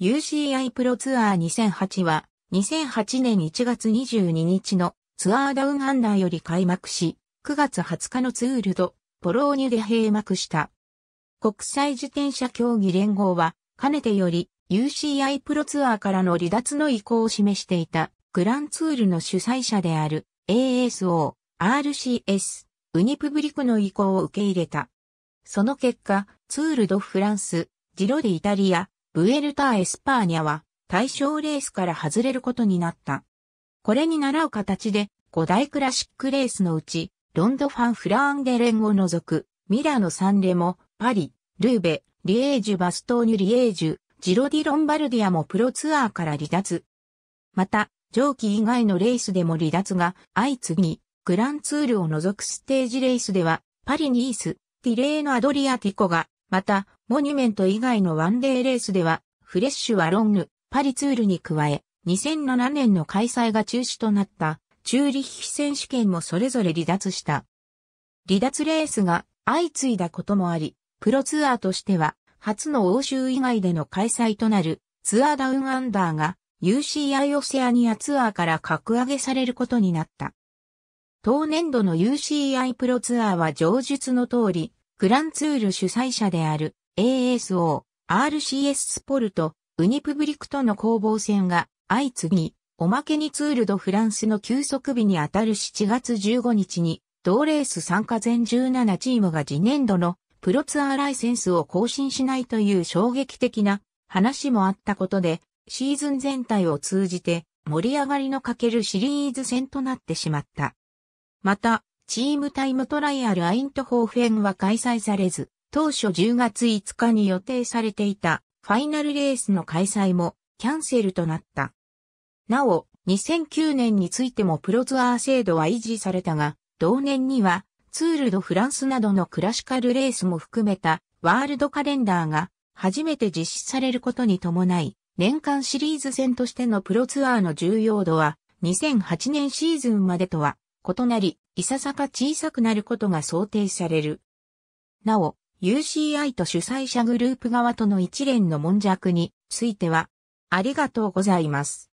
UCI プロツアー2008は2008年1月22日のツアーダウンアンダーより開幕し、9月20日のツールド、ポローニュで閉幕した。国際自転車競技連合は、かねてより UCI プロツアーからの離脱の意向を示していたグランツールの主催者である ASO、RCS、ウニプブリクの意向を受け入れた。その結果、ツールドフランス、ジロディ・イタリア、ブエルタ・ー・エスパーニャは対象レースから外れることになった。これに倣う形で5大クラシックレースのうち、ロンドファン・フランデレンを除く、ミラノ・サンレモ、パリ、ルーベ、リエージュ・バストーニュ・リエージュ、ジロディ・ロンバルディアもプロツアーから離脱。また、上記以外のレースでも離脱が相次ぎ、グランツールを除くステージレースでは、パリ・ニース、ティレーのアドリアティコが、また、モニュメント以外のワンデーレースでは、フレッシュはロンヌ、パリツールに加え、2007年の開催が中止となった、チューリッヒ選手権もそれぞれ離脱した。離脱レースが相次いだこともあり、プロツアーとしては、初の欧州以外での開催となるツアーダウンアンダーが UCI オセアニアツアーから格上げされることになった。当年度の UCI プロツアーは上述の通り、グランツール主催者である ASO、RCS スポルト、ウニプブリクとの攻防戦が相次ぎ、おまけにツールドフランスの休息日にあたる7月15日に、同レース参加全17チームが次年度のプロツアーライセンスを更新しないという衝撃的な話もあったことで、シーズン全体を通じて盛り上がりのかけるシリーズ戦となってしまった。また、チームタイムトライアルアイントホーフェンは開催されず、当初10月5日に予定されていたファイナルレースの開催もキャンセルとなった。なお、2009年についてもプロツアー制度は維持されたが、同年にはツールドフランスなどのクラシカルレースも含めたワールドカレンダーが初めて実施されることに伴い、年間シリーズ戦としてのプロツアーの重要度は2008年シーズンまでとは異なり、いささか小さくなることが想定される。なお、UCI と主催者グループ側との一連の悶着については、ありがとうございます。